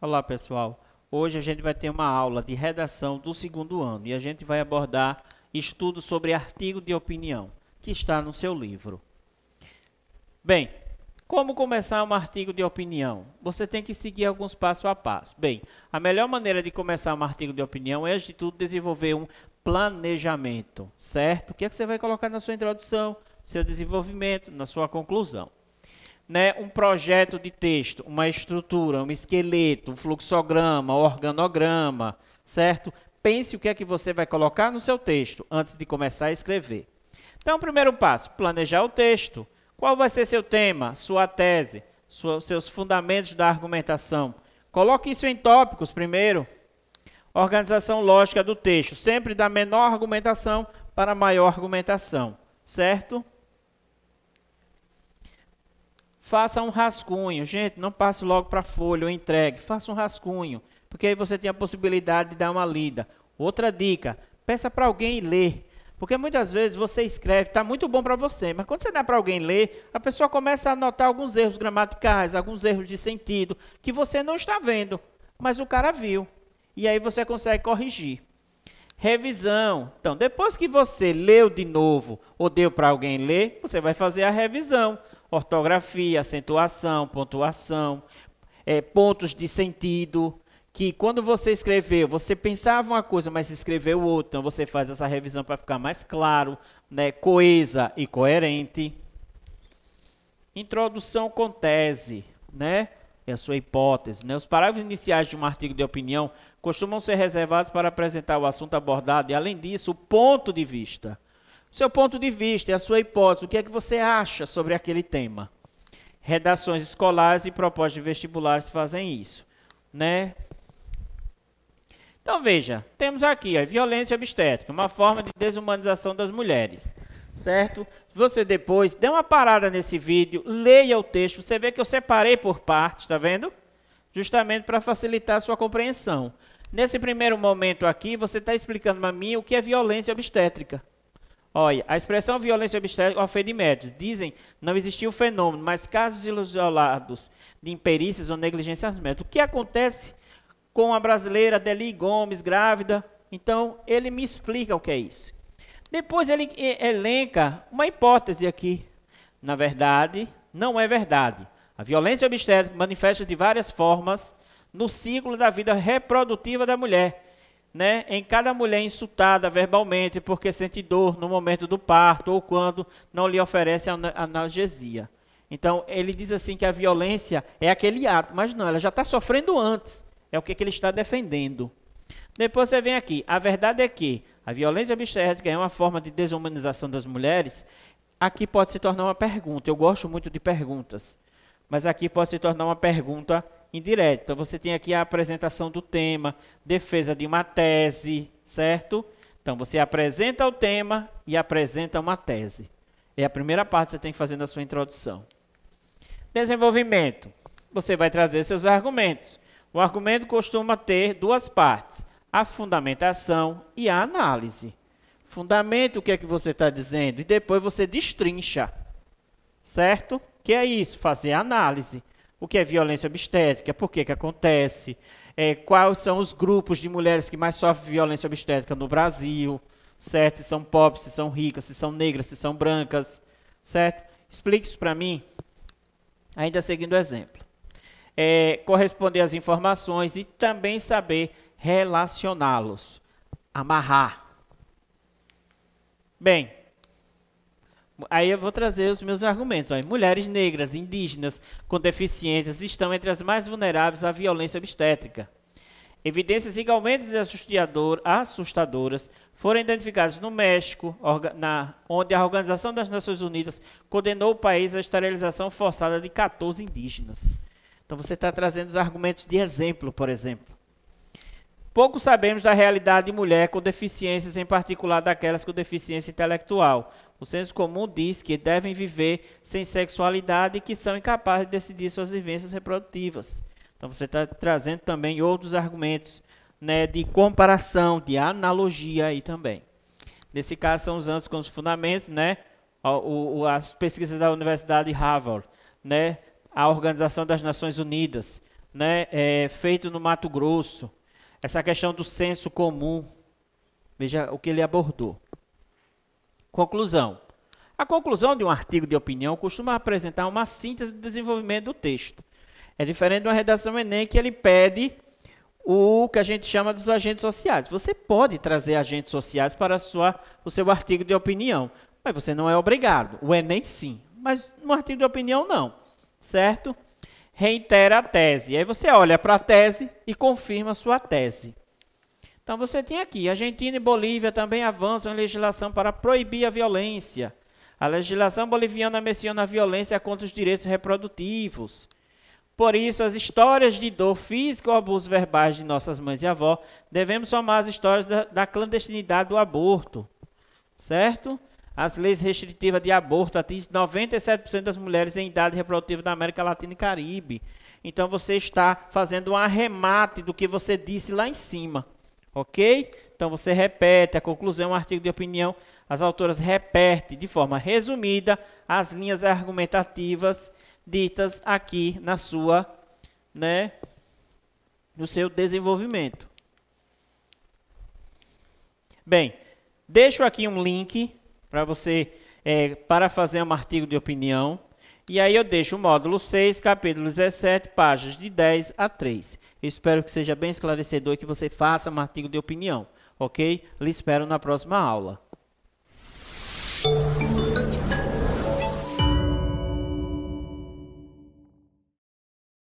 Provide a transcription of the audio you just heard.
Olá pessoal, hoje a gente vai ter uma aula de redação do segundo ano e a gente vai abordar estudo sobre artigo de opinião, que está no seu livro. Bem, como começar um artigo de opinião? Você tem que seguir alguns passo a passo. Bem, a melhor maneira de começar um artigo de opinião é, antes de tudo, desenvolver um planejamento, certo? O que é que você vai colocar na sua introdução, seu desenvolvimento, na sua conclusão? Né, um projeto de texto, uma estrutura, um esqueleto, um fluxograma, organograma, certo? Pense o que é que você vai colocar no seu texto antes de começar a escrever. Então, primeiro passo, planejar o texto. Qual vai ser seu tema, sua tese, sua, seus fundamentos da argumentação? Coloque isso em tópicos primeiro, organização lógica do texto, sempre da menor argumentação para maior argumentação, certo? Faça um rascunho. Gente, não passe logo para a folha ou entregue, faça um rascunho, porque aí você tem a possibilidade de dar uma lida. Outra dica, peça para alguém ler. Porque muitas vezes você escreve, está muito bom para você, mas quando você dá para alguém ler, a pessoa começa a notar alguns erros gramaticais, alguns erros de sentido, que você não está vendo, mas o cara viu e aí você consegue corrigir. Revisão. Então, depois que você leu de novo ou deu para alguém ler, você vai fazer a revisão. Ortografia, acentuação, pontuação, é, pontos de sentido. Que quando você escreveu, você pensava uma coisa, mas escreveu outra. Então, você faz essa revisão para ficar mais claro, né, coesa e coerente. Introdução com tese. Né? é a sua hipótese. Né? Os parágrafos iniciais de um artigo de opinião costumam ser reservados para apresentar o assunto abordado e, além disso, o ponto de vista. O seu ponto de vista é a sua hipótese, o que é que você acha sobre aquele tema. Redações escolares e propostas de vestibulares fazem isso. Né? Então veja, temos aqui a violência obstétrica, uma forma de desumanização das mulheres certo? Você depois dê uma parada nesse vídeo, leia o texto, você vê que eu separei por partes, tá vendo? Justamente para facilitar a sua compreensão. Nesse primeiro momento aqui, você está explicando para mim o que é violência obstétrica. Olha, a expressão violência obstétrica, é médicos. dizem não existiu o fenômeno, mas casos isolados de imperícias ou negligências médicas. O que acontece com a brasileira Deli Gomes, grávida? Então, ele me explica o que é isso. Depois ele elenca uma hipótese aqui. Na verdade, não é verdade. A violência obstétrica manifesta de várias formas no ciclo da vida reprodutiva da mulher. Né? Em cada mulher insultada verbalmente porque sente dor no momento do parto ou quando não lhe oferece analgesia. Então, ele diz assim que a violência é aquele ato, mas não, ela já está sofrendo antes. É o que, que ele está defendendo. Depois você vem aqui. A verdade é que a violência obstétrica é uma forma de desumanização das mulheres. Aqui pode se tornar uma pergunta. Eu gosto muito de perguntas. Mas aqui pode se tornar uma pergunta indireta. Então você tem aqui a apresentação do tema, defesa de uma tese, certo? Então você apresenta o tema e apresenta uma tese. É a primeira parte que você tem que fazer na sua introdução. Desenvolvimento. Você vai trazer seus argumentos. O argumento costuma ter duas partes: a fundamentação e a análise. Fundamento o que é que você está dizendo e depois você destrincha, certo? Que é isso, fazer análise. O que é violência obstétrica? Por que, que acontece? É, quais são os grupos de mulheres que mais sofrem violência obstétrica no Brasil? Certo? Se são pobres, se são ricas, se são negras, se são brancas, certo? Explique isso para mim, ainda seguindo o exemplo. É, corresponder às informações e também saber relacioná-los, amarrar. Bem, aí eu vou trazer os meus argumentos. Ó. Mulheres negras, indígenas, com deficiências estão entre as mais vulneráveis à violência obstétrica. Evidências igualmente assustadoras foram identificadas no México, onde a Organização das Nações Unidas condenou o país à esterilização forçada de 14 indígenas. Então você está trazendo os argumentos de exemplo, por exemplo. Pouco sabemos da realidade de mulher com deficiências, em particular daquelas com deficiência intelectual. O senso comum diz que devem viver sem sexualidade e que são incapazes de decidir suas vivências reprodutivas. Então você está trazendo também outros argumentos né, de comparação, de analogia aí também. Nesse caso são usados como fundamentos, né? O, o, as pesquisas da Universidade Harvard, né? A Organização das Nações Unidas, né? É, feito no Mato Grosso, essa questão do senso comum. Veja o que ele abordou. Conclusão. A conclusão de um artigo de opinião costuma apresentar uma síntese de desenvolvimento do texto. É diferente de uma redação Enem que ele pede o que a gente chama dos agentes sociais. Você pode trazer agentes sociais para sua, o seu artigo de opinião, mas você não é obrigado. O Enem sim, mas no artigo de opinião não, certo? reitera a tese. Aí você olha para a tese e confirma a sua tese. Então você tem aqui, Argentina e Bolívia também avançam em legislação para proibir a violência. A legislação boliviana menciona a violência contra os direitos reprodutivos. Por isso, as histórias de dor física ou abuso verbais de nossas mães e avó, devemos somar as histórias da, da clandestinidade do aborto. Certo? as leis restritivas de aborto atingem 97% das mulheres em idade reprodutiva da América Latina e Caribe. Então você está fazendo um arremate do que você disse lá em cima, ok? Então você repete a conclusão, o um artigo de opinião, as autoras repetem de forma resumida as linhas argumentativas ditas aqui na sua, né, no seu desenvolvimento. Bem, deixo aqui um link para você, é, para fazer um artigo de opinião. E aí eu deixo o módulo 6, capítulo 17, páginas de 10 a 3. Eu espero que seja bem esclarecedor e que você faça um artigo de opinião, ok? Lhe espero na próxima aula.